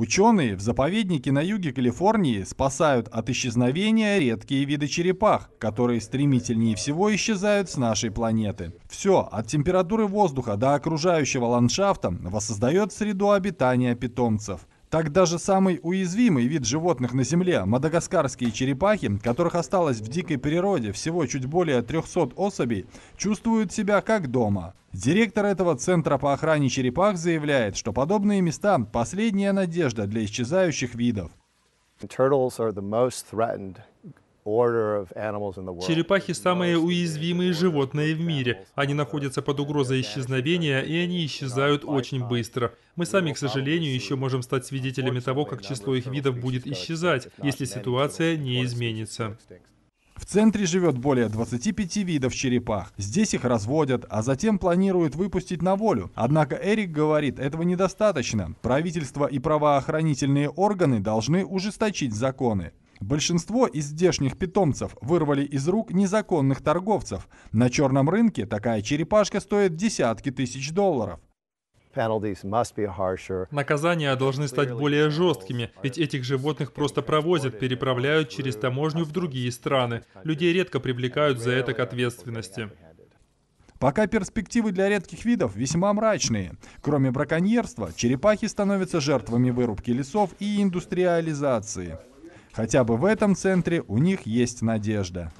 Ученые в заповеднике на юге Калифорнии спасают от исчезновения редкие виды черепах, которые стремительнее всего исчезают с нашей планеты. Все, от температуры воздуха до окружающего ландшафта, воссоздает среду обитания питомцев. Так даже самый уязвимый вид животных на Земле, мадагаскарские черепахи, которых осталось в дикой природе всего чуть более 300 особей, чувствуют себя как дома. Директор этого центра по охране черепах заявляет, что подобные места – последняя надежда для исчезающих видов. Черепахи – самые уязвимые животные в мире. Они находятся под угрозой исчезновения, и они исчезают очень быстро. Мы сами, к сожалению, еще можем стать свидетелями того, как число их видов будет исчезать, если ситуация не изменится. В центре живет более 25 видов черепах. Здесь их разводят, а затем планируют выпустить на волю. Однако Эрик говорит, этого недостаточно. Правительство и правоохранительные органы должны ужесточить законы. Большинство из здешних питомцев вырвали из рук незаконных торговцев. На черном рынке такая черепашка стоит десятки тысяч долларов. Наказания должны стать более жесткими, ведь этих животных просто провозят, переправляют через таможню в другие страны. Людей редко привлекают за это к ответственности. Пока перспективы для редких видов весьма мрачные. Кроме браконьерства, черепахи становятся жертвами вырубки лесов и индустриализации. Хотя бы в этом центре у них есть надежда.